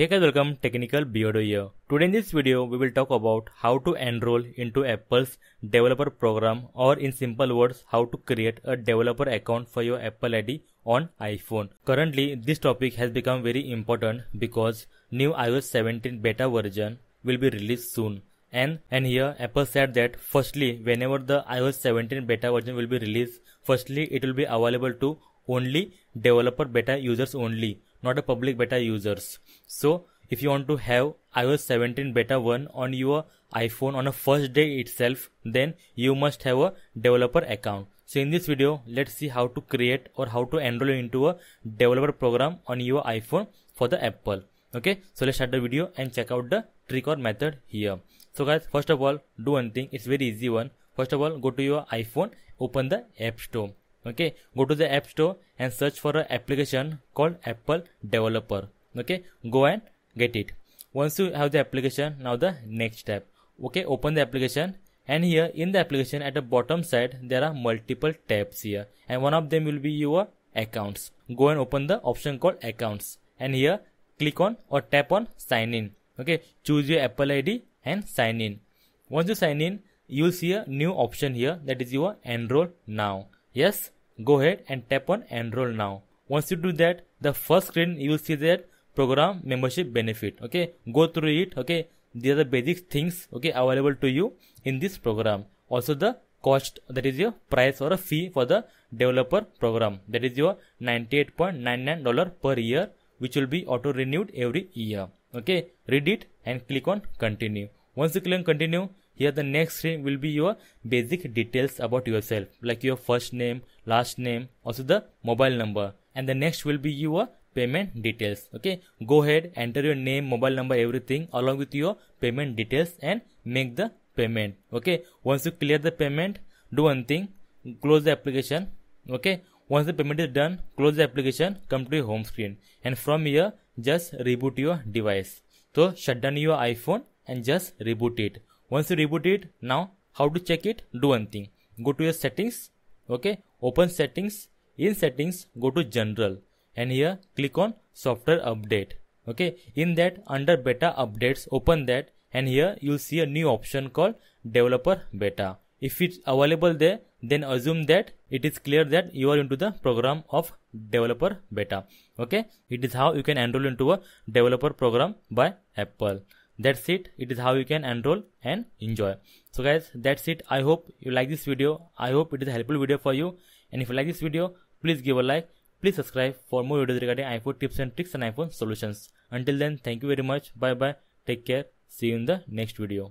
Hey guys welcome technical beardo here. Today in this video we will talk about how to enroll into Apple's developer program or in simple words how to create a developer account for your Apple ID on iPhone. Currently this topic has become very important because new iOS 17 beta version will be released soon. And and here Apple said that firstly whenever the iOS 17 beta version will be released firstly it will be available to only developer beta users only not a public beta users. So if you want to have iOS 17 beta 1 on your iPhone on a first day itself, then you must have a developer account. So in this video, let's see how to create or how to enroll into a developer program on your iPhone for the Apple. Okay, so let's start the video and check out the trick or method here. So guys, first of all, do one thing. It's very easy one. First of all, go to your iPhone, open the App Store okay go to the app store and search for an application called apple developer okay go and get it once you have the application now the next step okay open the application and here in the application at the bottom side there are multiple tabs here and one of them will be your accounts go and open the option called accounts and here click on or tap on sign in okay choose your apple id and sign in once you sign in you'll see a new option here that is your enroll now Yes, go ahead and tap on enroll now. Once you do that, the first screen you will see that program membership benefit. Okay, go through it. Okay, these are the basic things okay available to you in this program. Also the cost that is your price or a fee for the developer program that is your 98.99 dollar per year which will be auto renewed every year okay read it and click on continue once you click on continue here the next screen will be your basic details about yourself like your first name, last name, also the mobile number. And the next will be your payment details. Okay, go ahead, enter your name, mobile number, everything along with your payment details and make the payment. Okay, once you clear the payment, do one thing, close the application. Okay, once the payment is done, close the application, come to your home screen, and from here, just reboot your device. So, shut down your iPhone and just reboot it once you reboot it now how to check it do one thing go to your settings okay open settings in settings go to general and here click on software update okay in that under beta updates open that and here you'll see a new option called developer beta if it's available there then assume that it is clear that you are into the program of developer beta okay it is how you can enroll into a developer program by apple that's it it is how you can enroll and enjoy so guys that's it i hope you like this video i hope it is a helpful video for you and if you like this video please give a like please subscribe for more videos regarding iphone tips and tricks and iphone solutions until then thank you very much bye bye take care see you in the next video